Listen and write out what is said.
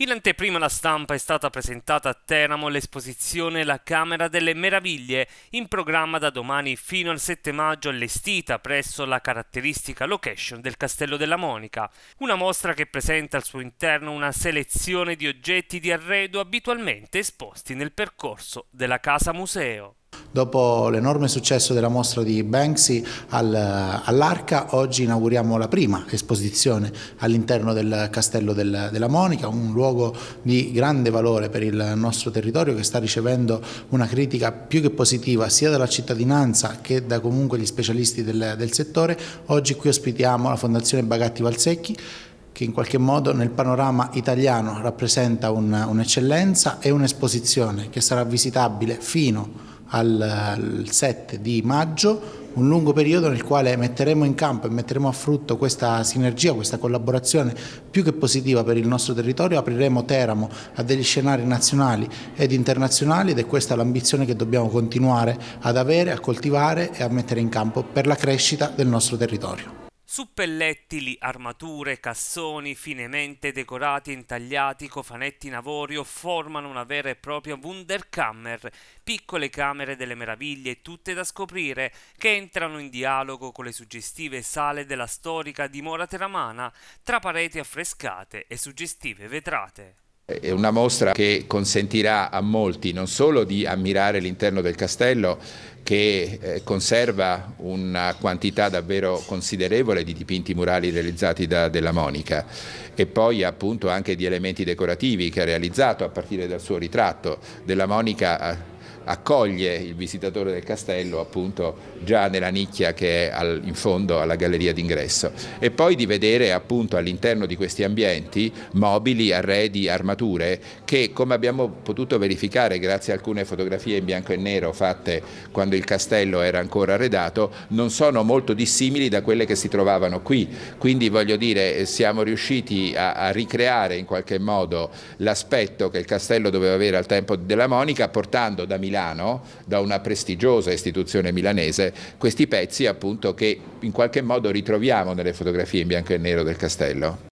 In anteprima alla stampa è stata presentata a Teramo l'esposizione La Camera delle Meraviglie, in programma da domani fino al 7 maggio allestita presso la caratteristica location del Castello della Monica, una mostra che presenta al suo interno una selezione di oggetti di arredo abitualmente esposti nel percorso della casa museo. Dopo l'enorme successo della mostra di Banksy al, all'Arca, oggi inauguriamo la prima esposizione all'interno del Castello del, della Monica, un luogo di grande valore per il nostro territorio che sta ricevendo una critica più che positiva sia dalla cittadinanza che da comunque gli specialisti del, del settore. Oggi qui ospitiamo la Fondazione Bagatti Valsecchi che in qualche modo nel panorama italiano rappresenta un'eccellenza un e un'esposizione che sarà visitabile fino a al 7 di maggio un lungo periodo nel quale metteremo in campo e metteremo a frutto questa sinergia, questa collaborazione più che positiva per il nostro territorio, apriremo Teramo a degli scenari nazionali ed internazionali ed è questa l'ambizione che dobbiamo continuare ad avere, a coltivare e a mettere in campo per la crescita del nostro territorio. Suppellettili, armature, cassoni finemente decorati e intagliati, cofanetti in avorio formano una vera e propria Wunderkammer, piccole camere delle meraviglie tutte da scoprire, che entrano in dialogo con le suggestive sale della storica dimora teramana, tra pareti affrescate e suggestive vetrate. È una mostra che consentirà a molti non solo di ammirare l'interno del castello, che eh, conserva una quantità davvero considerevole di dipinti murali realizzati da Della Monica e poi appunto anche di elementi decorativi che ha realizzato a partire dal suo ritratto. Della Monica eh, accoglie il visitatore del castello appunto già nella nicchia che è al, in fondo alla galleria d'ingresso e poi di vedere appunto all'interno di questi ambienti mobili, arredi, armature che come abbiamo potuto verificare grazie a alcune fotografie in bianco e nero fatte quando il castello era ancora arredato non sono molto dissimili da quelle che si trovavano qui quindi voglio dire siamo riusciti a, a ricreare in qualche modo l'aspetto che il castello doveva avere al tempo della Monica portando da Milano Milano, da una prestigiosa istituzione milanese, questi pezzi appunto che in qualche modo ritroviamo nelle fotografie in bianco e nero del castello.